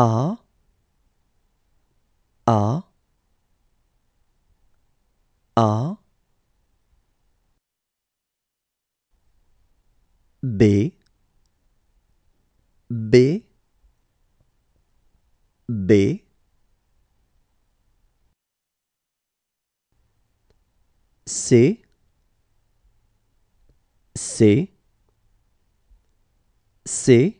A A A B B B C C C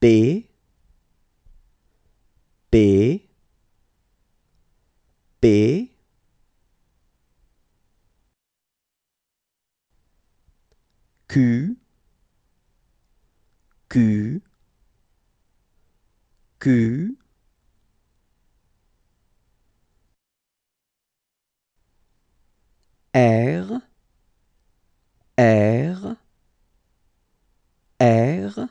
P P P Q Q Q R R R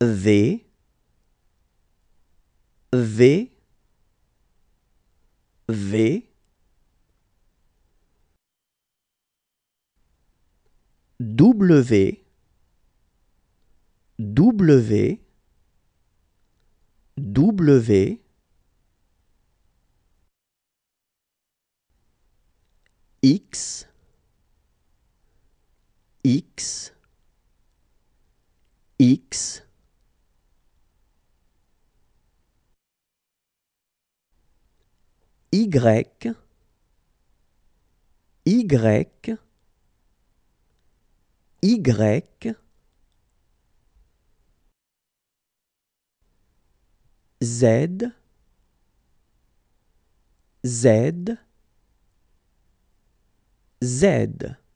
V V V W W W X X X Y, Y, Y, Z, Z, Z.